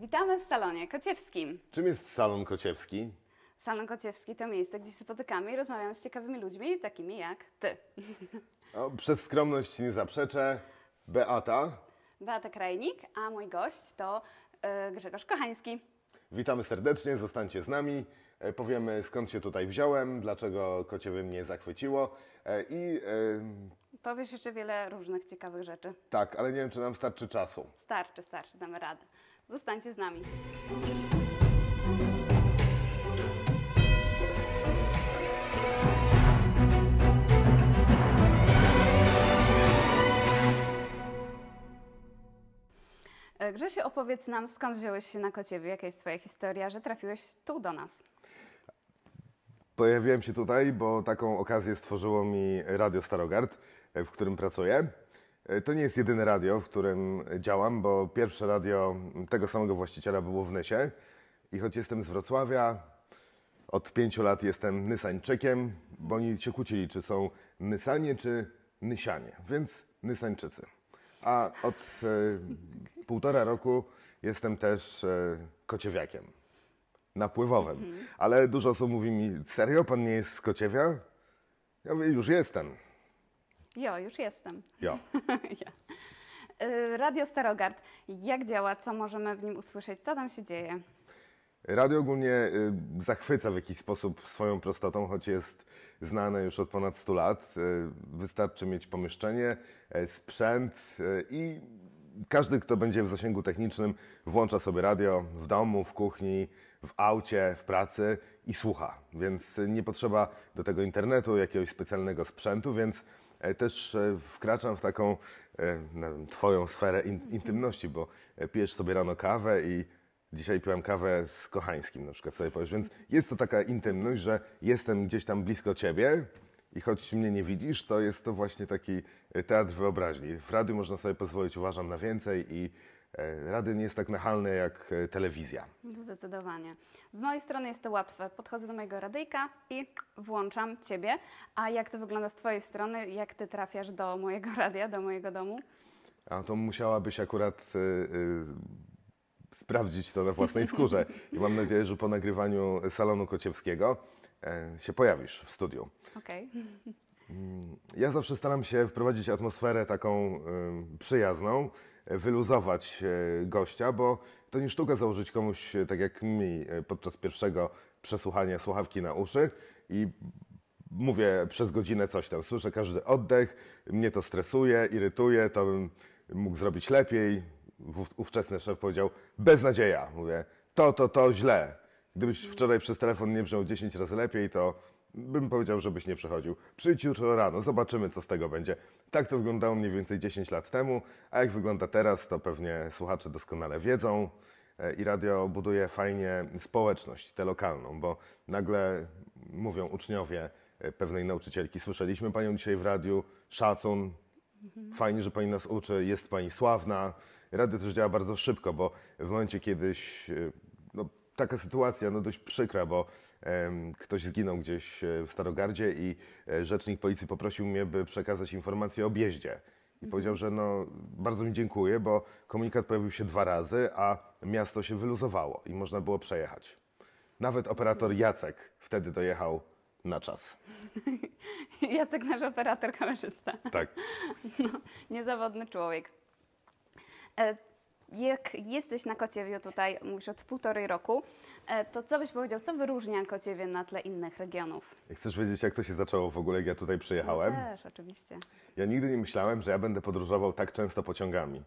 Witamy w salonie Kociewskim. Czym jest salon kociewski? Salon Kociewski to miejsce, gdzie się spotykamy i rozmawiamy z ciekawymi ludźmi, takimi jak ty. O, przez skromność nie zaprzeczę. Beata. Beata Krajnik, a mój gość to yy, Grzegorz Kochański. Witamy serdecznie, zostańcie z nami. E, powiemy skąd się tutaj wziąłem, dlaczego kociewy mnie zachwyciło e, i Powiesz jeszcze wiele różnych ciekawych rzeczy. Tak, ale nie wiem, czy nam starczy czasu. Starczy, starczy, damy radę. Zostańcie z nami. E, Grzesiu, opowiedz nam, skąd wziąłeś się na Kociewie, jaka jest Twoja historia, że trafiłeś tu do nas? Pojawiłem się tutaj, bo taką okazję stworzyło mi Radio Starogard. E, w którym pracuję. E, to nie jest jedyne radio, w którym działam, bo pierwsze radio tego samego właściciela było w Nysie. I choć jestem z Wrocławia, od pięciu lat jestem Nysańczykiem, bo oni się kłócili, czy są Nysanie, czy Nysianie, więc Nysańczycy. A od e, półtora roku jestem też e, kociewiakiem, napływowym. Mhm. Ale dużo osób mówi mi, serio, pan nie jest z Kociewia? Ja mówię, już jestem. Jo, już jestem. Jo. ja. Y, radio Starogard. Jak działa? Co możemy w nim usłyszeć? Co tam się dzieje? Radio ogólnie y, zachwyca w jakiś sposób swoją prostotą, choć jest znane już od ponad 100 lat. Y, wystarczy mieć pomieszczenie, e, sprzęt i każdy, kto będzie w zasięgu technicznym, włącza sobie radio w domu, w kuchni, w aucie, w pracy i słucha. Więc nie potrzeba do tego internetu, jakiegoś specjalnego sprzętu, więc E, też e, wkraczam w taką wiem, twoją sferę in, intymności, bo e, pijesz sobie rano kawę i dzisiaj piłem kawę z Kochańskim na przykład sobie powiesz, więc jest to taka intymność, że jestem gdzieś tam blisko ciebie, i choć mnie nie widzisz, to jest to właśnie taki e, teatr wyobraźni. W rady można sobie pozwolić, uważam, na więcej i e, rady nie jest tak nachalne jak e, telewizja. Zdecydowanie. Z mojej strony jest to łatwe. Podchodzę do mojego radyjka i włączam Ciebie. A jak to wygląda z Twojej strony? Jak Ty trafiasz do mojego radia, do mojego domu? A to musiałabyś akurat... sprawdzić to na własnej skórze. I mam nadzieję, że po nagrywaniu salonu Kociewskiego E, się pojawisz w studiu. Okej. Okay. Mm, ja zawsze staram się wprowadzić atmosferę taką e, przyjazną, wyluzować e, gościa, bo to nie sztuka założyć komuś, tak jak mi, podczas pierwszego przesłuchania słuchawki na uszy i mówię przez godzinę coś tam. Słyszę każdy oddech, mnie to stresuje, irytuje, to bym mógł zrobić lepiej. Ówczesny szef powiedział, beznadzieja. Mówię, to, to, to źle. Gdybyś wczoraj przez telefon nie brzmiał 10 razy lepiej, to bym powiedział, żebyś nie przechodził. Przyjdź jutro rano, zobaczymy, co z tego będzie. Tak to wyglądało mniej więcej 10 lat temu, a jak wygląda teraz, to pewnie słuchacze doskonale wiedzą. E, I radio buduje fajnie społeczność, tę lokalną, bo nagle mówią uczniowie e, pewnej nauczycielki, słyszeliśmy Panią dzisiaj w radiu, szacun, Fajnie, że pani nas uczy, jest pani sławna. Radio też działa bardzo szybko, bo w momencie kiedyś e, taka sytuacja no dość przykra, bo ktoś zginął gdzieś e, w Starogardzie i e, rzecznik policji poprosił mnie, by przekazać informację o objeździe. I mhm. powiedział, że no, bardzo mi dziękuję, bo komunikat pojawił się dwa razy, a miasto się wyluzowało i można było przejechać. Nawet operator Jacek wtedy dojechał na czas. Jacek, nasz operator kamerzysta. Tak. No, niezawodny człowiek. E, jak jesteś na Kociewiu tutaj, mówisz od półtorej roku, e, to co byś powiedział, co wyróżnia Kociewie na tle innych regionów? Chcesz wiedzieć, jak to się zaczęło w ogóle, jak ja tutaj przyjechałem? Ja no też, oczywiście. Ja nigdy nie myślałem, że ja będę podróżował tak często pociągami.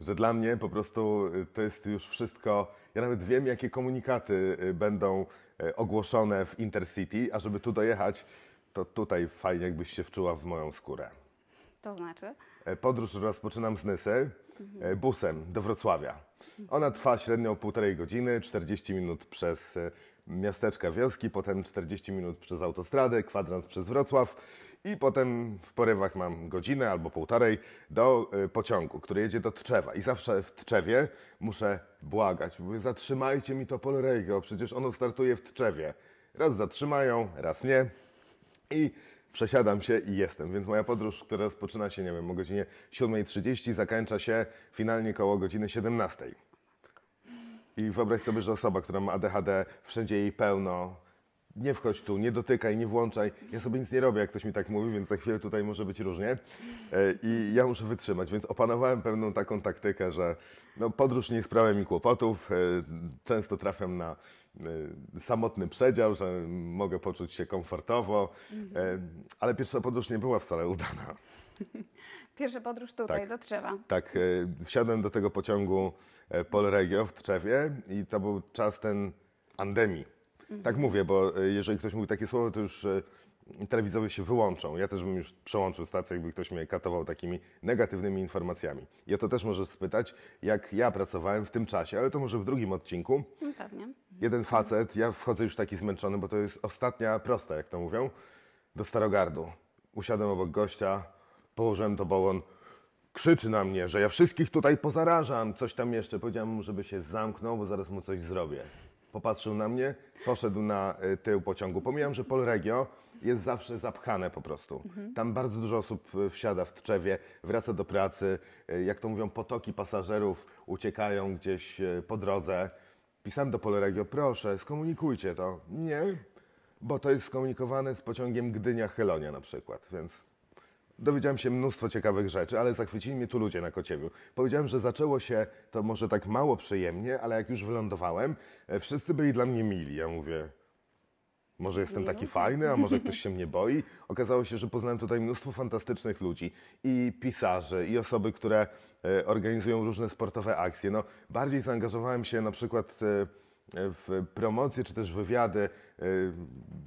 Że dla mnie po prostu y, to jest już wszystko. Ja nawet wiem, jakie komunikaty y, będą y, ogłoszone w Intercity, a żeby tu dojechać, to tutaj fajnie, jakbyś się wczuła w moją skórę. To znaczy? E, podróż rozpoczynam z Nysy. Mhm. E, busem do Wrocławia. Ona trwa średnio półtorej godziny, 40 minut przez e, miasteczka, wioski, potem 40 minut przez autostradę, kwadrans przez Wrocław i potem w porywach mam godzinę albo półtorej do e, pociągu, który jedzie do Tczewa i zawsze w Tczewie muszę błagać, mówię zatrzymajcie mi to polregio, przecież ono startuje w Tczewie. Raz zatrzymają, raz nie i przesiadam się i jestem. Więc moja podróż, która rozpoczyna się, nie wiem, o godzinie 7.30, zakończa się finalnie koło godziny 17. I wyobraź sobie, że osoba, która ma ADHD, wszędzie jej pełno, nie wchodź tu, nie dotykaj, nie włączaj. Ja sobie nic nie robię, jak ktoś mi tak mówi, więc za chwilę tutaj może być różnie. E, I ja muszę wytrzymać, więc opanowałem pewną taką taktykę, że no, podróż nie sprawia mi kłopotów. E, często trafiam na e, samotny przedział, że mogę poczuć się komfortowo, ale pierwsza podróż nie była wcale udana. Pierwsza podróż tutaj, tak, do Trzewa. Tak, wsiadłem do tego pociągu Polregio w Trzewie i to był czas ten pandemii Mhm. Tak mówię, bo e, jeżeli ktoś mówi takie słowo, to już e, telewizowie się wyłączą. Ja też bym już przełączył stację, jakby ktoś mnie katował takimi negatywnymi informacjami. I o to też możesz spytać, jak ja pracowałem w tym czasie, ale to może w drugim odcinku. No pewnie. Jeden facet, ja wchodzę już taki zmęczony, bo to jest ostatnia prosta, jak to mówią, do Starogardu. Usiadłem obok gościa, położyłem to bałon, krzyczy na mnie, że ja wszystkich tutaj pozarażam. Coś tam jeszcze powiedziałem mu, żeby się zamknął, bo zaraz mu coś zrobię. Popatrzył na mnie, poszedł na e, tył pociągu. Pomijam, że Polregio jest zawsze zapchane po prostu. Tam bardzo dużo osób e, wsiada w trzewie, wraca do pracy. E, jak to mówią, potoki pasażerów uciekają gdzieś po drodze. Pisałem do Polregio, proszę, skomunikujcie to. Nie, bo to jest skomunikowane z pociągiem Gdynia-Chelonia na przykład, więc Dowiedziałem się mnóstwo ciekawych rzeczy, ale zachwycili mnie tu ludzie na Kociewiu. Powiedziałem, że zaczęło się to może tak mało przyjemnie, ale jak już wylądowałem, e, wszyscy byli dla mnie mili. Ja mówię, może jestem taki fajny, a może ktoś się mnie boi. Okazało się, że poznałem tutaj mnóstwo fantastycznych ludzi i pisarzy, i osoby, które e, organizują różne sportowe akcje. No, bardziej zaangażowałem się na przykład e, w promocję czy też wywiady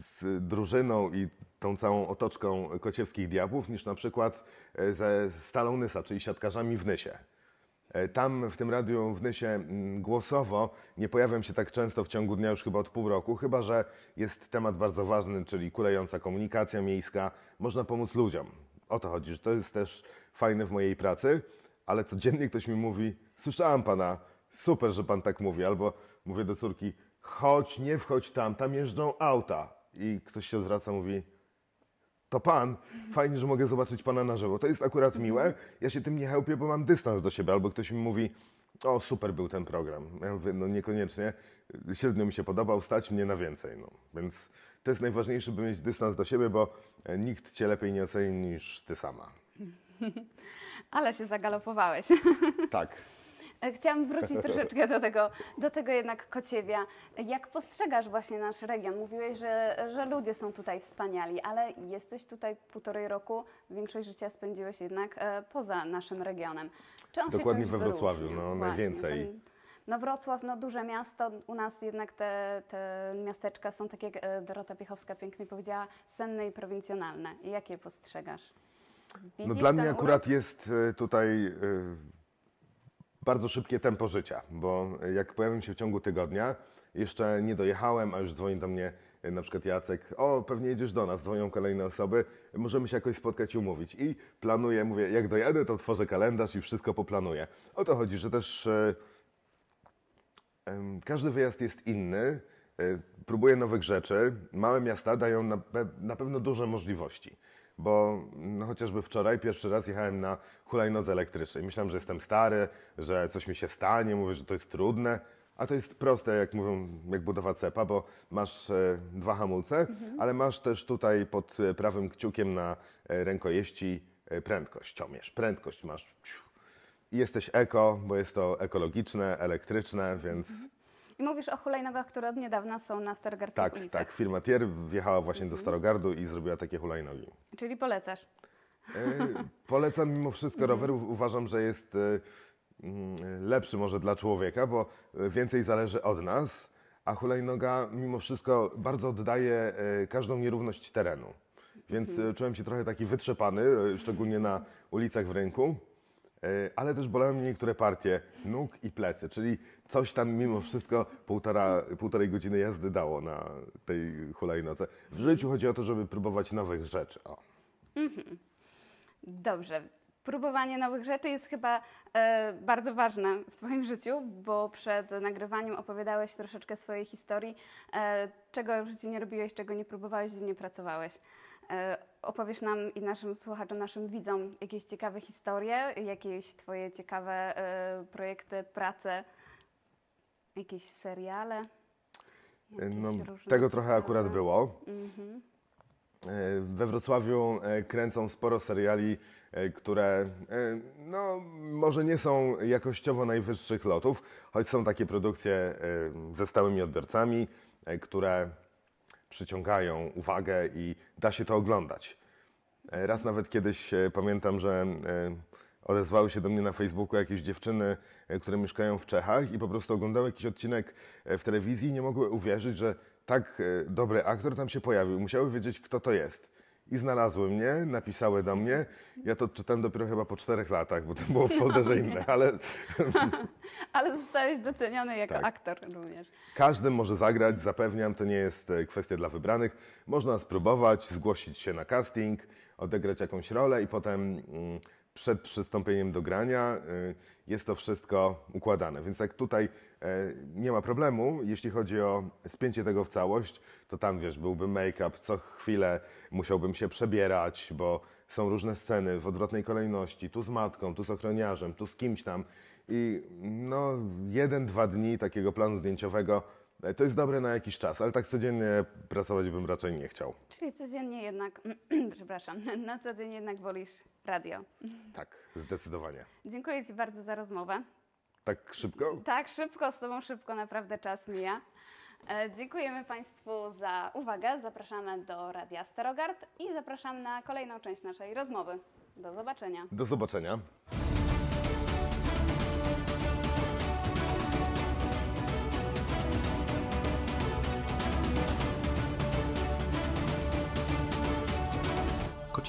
z drużyną i tą całą otoczką kociewskich diabłów niż na przykład e, ze Stalą Nysa, czyli siatkarzami w Nysie. E, tam w tym radiu w Nysie mm, głosowo nie pojawiam się tak często w ciągu dnia już chyba od pół roku, chyba że jest temat bardzo ważny, czyli kulejąca komunikacja miejska. Można pomóc ludziom. O to chodzi, że to jest też fajne w mojej pracy, ale codziennie ktoś mi mówi, słyszałam pana, super, że pan tak mówi, albo mówię do córki, chodź, nie wchodź tam, tam jeżdżą auta. I ktoś się zwraca, mówi, to pan, fajnie, że mogę zobaczyć pana na żywo. To jest akurat miłe. Ja się tym nie chełpię, bo mam dystans do siebie, albo ktoś mi mówi, o super był ten program. Ja mówię, no niekoniecznie, średnio mi się podobał, stać mnie na więcej. No. Więc to jest najważniejsze, by mieć dystans do siebie, bo e, nikt cię lepiej nie oceni niż ty sama. Ale się zagalopowałeś. Tak. Chciałam wrócić troszeczkę do tego, do tego jednak Kociewia. Jak postrzegasz właśnie nasz region? Mówiłeś, że, że ludzie są tutaj wspaniali, ale jesteś tutaj półtorej roku, większość życia spędziłeś jednak e, poza naszym regionem. Czy on Dokładnie się we Wrocławiu, no najwięcej. Właśnie, no Wrocław, no duże miasto, u nas jednak te, te miasteczka są takie, jak e, Dorota Piechowska pięknie powiedziała, senne i prowincjonalne. Jak je postrzegasz? No Widzisz no dla mnie akurat jest e, tutaj... E, bardzo szybkie tempo życia, bo jak pojawiam się w ciągu tygodnia, jeszcze nie dojechałem, a już dzwoni do mnie e, na przykład Jacek, o pewnie jedziesz do nas, dzwonią kolejne osoby, możemy się jakoś spotkać i umówić. I planuję, mówię, jak dojadę, to tworzę kalendarz i wszystko poplanuję. O to chodzi, że też yy, yy, każdy wyjazd jest inny, yy, próbuję nowych rzeczy, małe miasta dają na, pe na pewno duże możliwości bo no, chociażby wczoraj pierwszy raz jechałem na hulajnodze elektrycznej. Myślałem, że jestem stary, że coś mi się stanie, mówię, że to jest trudne. A to jest proste, jak mówią, jak budowa cepa, bo masz e, dwa hamulce, mhm. ale masz też tutaj pod e, prawym kciukiem na e, rękojeści e, prędkość. Ciągniesz prędkość, masz. I jesteś eko, bo jest to ekologiczne, elektryczne, więc. Mhm. I mówisz o hulajnogach, które od niedawna są na Starogardzie. tak, Tak, firma Tier wjechała właśnie do mhm. Starogardu i zrobiła takie hulajnogi. Czyli polecasz? E, polecam mimo wszystko mhm. rower. Uważam, że jest e, mm, lepszy może dla człowieka, bo e, więcej zależy od nas, a hulajnoga mimo wszystko bardzo oddaje e, każdą nierówność terenu. Więc e, mhm. czułem się trochę taki wytrzepany, e, szczególnie na ulicach w rynku. E, ale też bolały mnie niektóre partie nóg i plecy, czyli coś tam mimo wszystko półtora, półtorej godziny jazdy dało na tej hulajnoce. W życiu chodzi o to, żeby próbować nowych rzeczy. O. Mhm. Dobrze. Próbowanie nowych rzeczy jest chyba e, bardzo ważne w Twoim życiu, bo przed nagrywaniem opowiadałeś troszeczkę swojej historii, e, czego w życiu nie robiłeś, czego nie próbowałeś, gdzie nie pracowałeś. E, opowiesz nam i naszym słuchaczom, naszym widzom jakieś ciekawe historie, jakieś Twoje ciekawe e, projekty, prace, jakieś seriale. Jakieś no, tego trochę seriale. akurat było. Mhm. E, we Wrocławiu kręcą sporo seriali, które no, może nie są jakościowo najwyższych lotów, choć są takie produkcje ze stałymi odbiorcami, które przyciągają uwagę i da się to oglądać. E, raz nawet kiedyś e, pamiętam, że e, odezwały się do mnie na Facebooku jakieś dziewczyny, które mieszkają w Czechach i po prostu oglądały jakiś odcinek w telewizji i nie mogły uwierzyć, że tak dobry aktor tam się pojawił. Musiały wiedzieć, kto to jest i znalazły mnie, napisały do mnie. Ja to odczytałem dopiero chyba po czterech latach, bo to było w folderze no inne, ale... ale zostałeś doceniony jako tak. aktor również. Każdy może zagrać, zapewniam, to nie jest e, kwestia dla wybranych. Można spróbować, zgłosić się na casting, odegrać jakąś rolę i potem mm, przed przystąpieniem do grania e, jest to wszystko układane. Więc tak tutaj e, nie ma problemu, jeśli chodzi o spięcie tego w całość, to tam wiesz, byłby make-up, co chwilę musiałbym się przebierać, bo są różne sceny w odwrotnej kolejności, tu z matką, tu z ochroniarzem, tu z kimś tam. I no, jeden, dwa dni takiego planu zdjęciowego E, to jest dobre na jakiś czas, ale tak codziennie pracować bym raczej nie chciał. Czyli codziennie jednak, przepraszam, na co dzień jednak wolisz radio. Tak, zdecydowanie. Dziękuję Ci bardzo za rozmowę. Tak szybko? Tak, szybko, z Tobą szybko, naprawdę czas mija. E, dziękujemy Państwu za uwagę. Zapraszamy do Radia Starogard i zapraszam na kolejną część naszej rozmowy. Do zobaczenia. Do zobaczenia.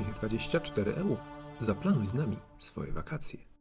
24 EU. Zaplanuj z nami swoje wakacje.